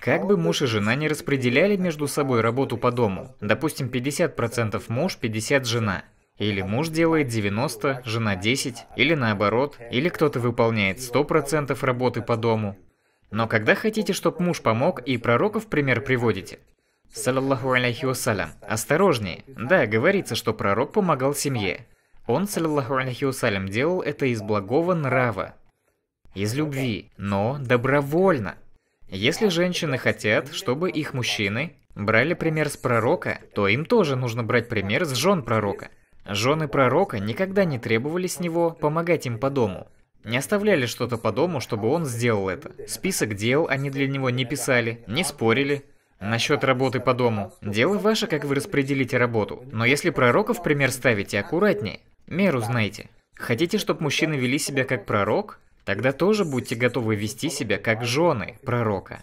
Как бы муж и жена не распределяли между собой работу по дому, допустим, 50% муж, 50% жена. Или муж делает 90, жена 10, или наоборот, или кто-то выполняет 100% работы по дому. Но когда хотите, чтобы муж помог, и пророков пример приводите. Саллаллаху алейхи вассалям, осторожнее. Да, говорится, что пророк помогал семье. Он, саллаллаху алейхи вассалям, делал это из благого нрава, из любви, но добровольно – если женщины хотят, чтобы их мужчины брали пример с пророка, то им тоже нужно брать пример с жен пророка. Жены пророка никогда не требовали с него помогать им по дому. Не оставляли что-то по дому, чтобы он сделал это. Список дел они для него не писали, не спорили. Насчет работы по дому. Дело ваше, как вы распределите работу. Но если пророка в пример ставите, аккуратнее. Меру знайте. Хотите, чтобы мужчины вели себя как пророк? Тогда тоже будьте готовы вести себя как жены пророка.